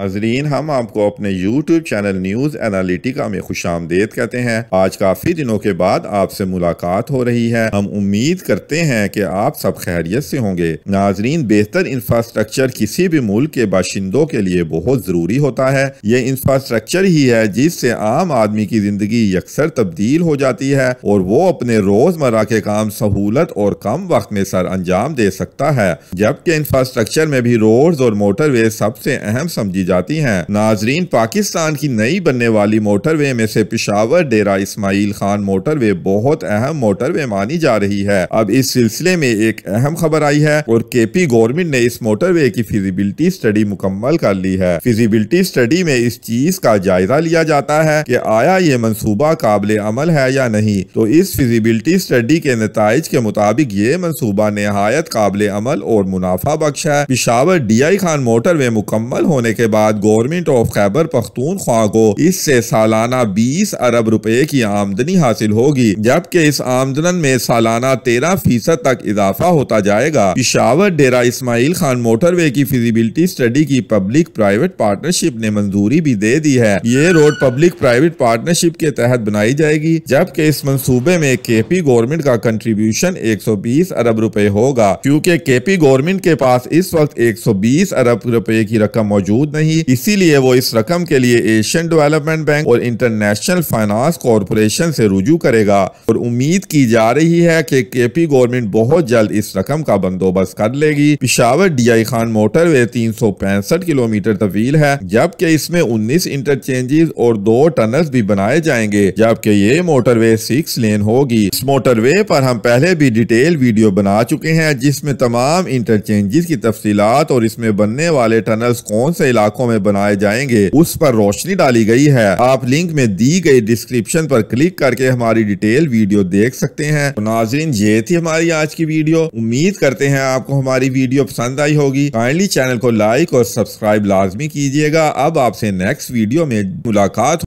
नाजरीन हम आपको अपने यूट्यूब चैनल न्यूज एनालिटिका में खुश आमदेद कहते हैं आज काफी दिनों के बाद आपसे मुलाकात हो रही है हम उम्मीद करते हैं कि आप सब खैरियत से होंगे नाजरीन बेहतर इंफ्रास्ट्रक्चर किसी भी मुल्क के बाशिंदों के लिए बहुत जरूरी होता है ये इंफ्रास्ट्रक्चर ही है जिससे आम आदमी की जिंदगी यकसर तब्दील हो जाती है और वो अपने रोजमर्रा के काम सहूलत और कम वक्त में सर अंजाम दे सकता है जबकि इंफ्रास्ट्रक्चर में भी रोड और मोटरवे सबसे अहम समझी जाती हैं नाजरीन पाकिस्तान की नई बनने वाली मोटरवे में से पिशावर डेरा इसमाइल खान मोटरवे बहुत अहम मोटरवे मानी जा रही है अब इस सिलसिले में एक अहम खबर आई है और के पी गवर्नमेंट ने इस मोटरवे की फिजिबिलिटी स्टडी मुकम्मल कर ली है फिजिबिलिटी स्टडी में इस चीज का जायजा लिया जाता है की आया ये मनसूबा काबिल अमल है या नहीं तो इस फिजिबिलिटी स्टडी के नतज के मुताबिक ये मनसूबा नहायत काबिल अमल और मुनाफा बख्श है Peshawar D I Khan motorway मुकम्मल होने के बाद बाद गवर्नमेंट ऑफ खैबर पख्तूनख्वा को इससे सालाना बीस अरब रुपए की आमदनी हासिल होगी जबकि इस आमदन में सालाना तेरह फीसद तक इजाफा होता जाएगा पिशावर डेरा इसमाइल खान मोटरवे की फिजिबिलिटी स्टडी की पब्लिक प्राइवेट पार्टनरशिप ने मंजूरी भी दे दी है ये रोड पब्लिक प्राइवेट पार्टनरशिप के तहत बनाई जाएगी जबकि इस मनसूबे में के पी गवर्नमेंट का कंट्रीब्यूशन एक सौ बीस अरब रूपए होगा क्यूँकी के पी गवर्नमेंट के पास इस वक्त एक सौ बीस अरब रूपए की रकम मौजूद नहीं इसीलिए वो इस रकम के लिए एशियन डेवलपमेंट बैंक और इंटरनेशनल फाइनेंस कॉरपोरेशन से रुजू करेगा और उम्मीद की जा रही है कि केपी गवर्नमेंट बहुत जल्द इस रकम का बंदोबस्त कर लेगी पिशावर डी खान मोटरवे तीन किलोमीटर तवील है जबकि इसमें उन्नीस इंटरचेंजेस और दो टनल भी बनाए जाएंगे जबकि ये मोटरवे सिक्स लेन होगी इस मोटरवे पर हम पहले भी डिटेल वीडियो बना चुके हैं जिसमें तमाम इंटरचेंजेस की तफसीलात और इसमें बनने वाले टनल कौन से इलाके इलाकों में बनाए जाएंगे उस पर रोशनी डाली गई है आप लिंक में दी गई डिस्क्रिप्शन पर क्लिक करके हमारी डिटेल वीडियो देख सकते हैं तो नाजरीन ये थी हमारी आज की वीडियो उम्मीद करते हैं आपको हमारी वीडियो पसंद आई होगी काइंडली चैनल को लाइक और सब्सक्राइब लाजमी कीजिएगा अब आपसे नेक्स्ट वीडियो में मुलाकात